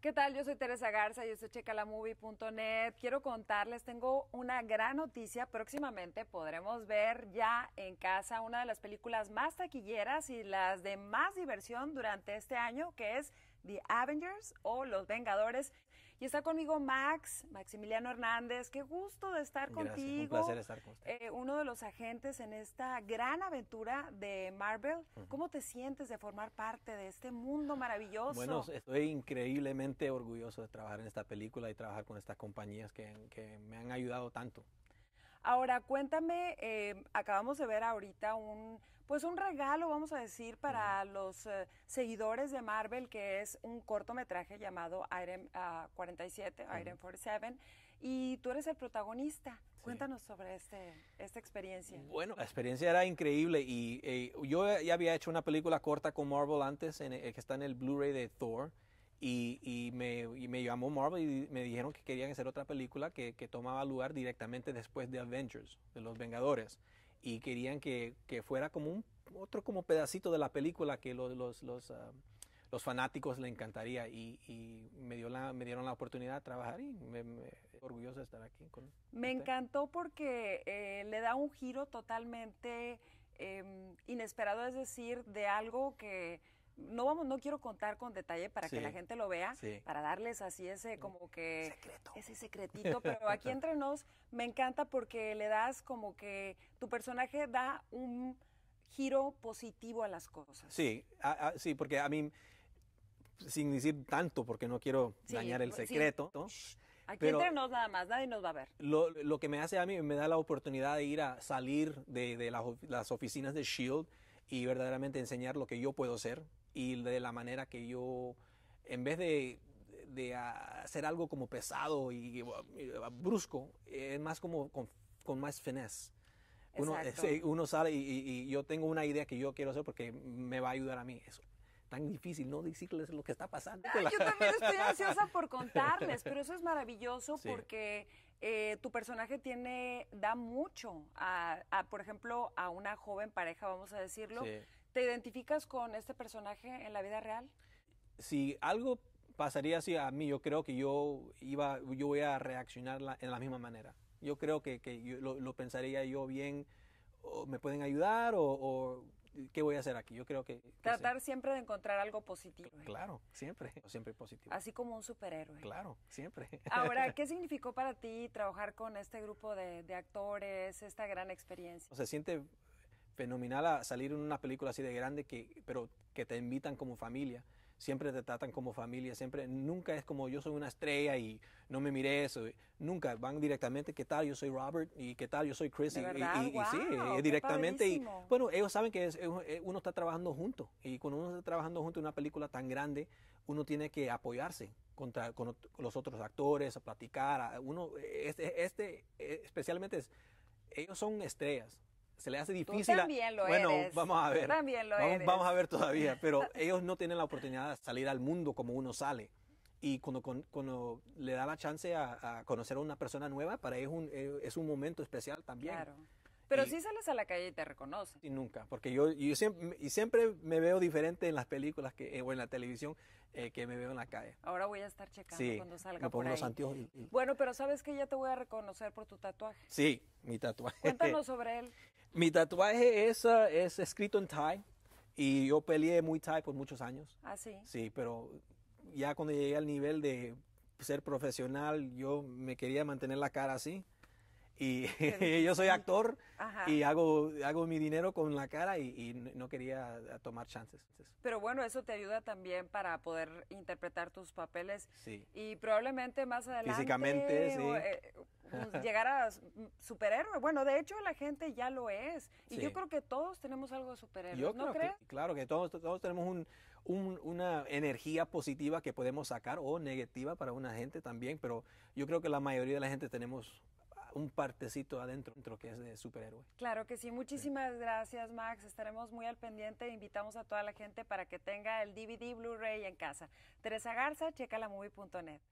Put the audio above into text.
¿Qué tal? Yo soy Teresa Garza, yo soy checalamovie.net. Quiero contarles, tengo una gran noticia. Próximamente podremos ver ya en casa una de las películas más taquilleras y las de más diversión durante este año, que es The Avengers o Los Vengadores. Y está conmigo Max, Maximiliano Hernández. Qué gusto de estar contigo. Un placer estar con usted. Eh, uno de los agentes en esta gran aventura de Marvel. ¿Cómo te sientes de formar parte de este mundo maravilloso? Bueno, estoy increíblemente orgulloso de trabajar en esta película y trabajar con estas compañías que, que me han ayudado tanto. Ahora, cuéntame, eh, acabamos de ver ahorita un, pues un regalo, vamos a decir, para los eh, seguidores de Marvel, que es un cortometraje llamado Iron 47, ah, Iron 47, y tú eres el protagonista. Cuéntanos sobre este, esta experiencia. Bueno, la experiencia era increíble y eh, yo ya había hecho una película corta con Marvel antes, en, que está en el Blu-ray de Thor. Y, me, y, llamó Marvel y me dijeron que querían hacer otra película que, tomaba lugar directamente después de Avengers, de Los Vengadores. Y querían que, fuera como un otro como pedacito de la película que los, los, ah, los, fanáticos le encantaría. Y, me, dio la, me dieron la oportunidad de trabajar y me, de estar aquí. Con me encantó porque eh, le da un giro totalmente em, inesperado, es decir, de algo que no vamos, no quiero contar con detalle para que la gente lo vea, para darles así ese como que Secreto. ese secretito, pero aquí entre nos me encanta porque le das como que tu personaje da un giro positivo a las cosas. Sí, sí, porque a mí sin decir tanto porque no quiero dañar el secreto. Aquí entre nos nada más, nadie nos va a ver. Lo, que me hace a mí, me da la oportunidad de ir a salir de, las oficinas de Shield y verdaderamente enseñar lo que yo puedo ser y de la manera que yo, en vez de, de hacer algo como pesado y, brusco, es más como con, más finesse. Uno, uno sale y, yo tengo una idea que yo quiero hacer porque me va a ayudar a mí. Es tan difícil no decirles lo que está pasando. yo también estoy ansiosa por contarles, pero eso es maravilloso porque eh, tu personaje tiene, da mucho a, por ejemplo, a una joven pareja, vamos a decirlo, ¿Te identificas con este personaje en la vida real? Si algo pasaría así a mí, yo creo que yo, iba, yo voy a reaccionar en la misma manera. Yo creo que, lo, pensaría yo bien, me pueden ayudar o, qué voy a hacer aquí. Yo creo que... Tratar siempre de encontrar algo positivo. ¿eh? Claro, siempre, siempre positivo. Así como un superhéroe. Claro, siempre. Ahora, ¿qué significó para ti trabajar con este grupo de, de actores, esta gran experiencia? Se siente fenomenal salir en una película así de grande, que, pero que te invitan como familia, siempre te tratan como familia, siempre, nunca es como yo soy una estrella y no me miré eso, nunca, van directamente, ¿qué tal? Yo soy Robert y ¿qué tal? Yo soy Chris y, sí, eh, directamente. Y, bueno, ellos saben que eh, uno está trabajando junto y cuando uno está trabajando junto en una película tan grande, uno tiene que apoyarse. Contra, con, los otros actores, a platicar, uno, eh, este, este especialmente ellos son estrellas, se le hace difícil. también lo bueno, vamos a ver. también lo vamos, vamos, a ver todavía, pero ellos no tienen la oportunidad de salir al mundo como uno sale. Y cuando, le da la chance a, conocer a una persona nueva, para ellos eh, es un momento especial también. Claro. Pero si sales a la calle y te reconoce. Y nunca, porque yo, yo siempre, y siempre me veo diferente en las películas que, eh, o en la televisión eh, que me veo en la calle. Ahora voy a estar checando cuando salga. Me pongo por los Bueno, pero sabes que ya te voy a reconocer por tu tatuaje. Sí, mi tatuaje. Cuéntanos sobre él. Mi tatuaje es, es escrito en Thai y yo peleé muy Thai por muchos años. Ah, sí. Sí, pero ya cuando llegué al nivel de ser profesional, yo me quería mantener la cara así. Y yo soy actor y hago, hago mi dinero con la cara y, no quería tomar chances. Pero bueno, eso te ayuda también para poder interpretar tus papeles. Sí. Y probablemente más adelante. Físicamente, sí. Eh, pues, llegar a superhéroe. Bueno, de hecho la gente ya lo es. Y yo creo que todos tenemos algo de superhéroe. creo claro que todos, todos tenemos una energía positiva que podemos sacar o negativa para una gente también, pero yo creo que la mayoría de la gente tenemos un partecito adentro que es de superhéroe. Claro que sí. Muchísimas gracias, Max. Estaremos muy al pendiente. Invitamos a toda la gente para que tenga el DVD Blu-ray en casa. Teresa Garza, checalamovie.net.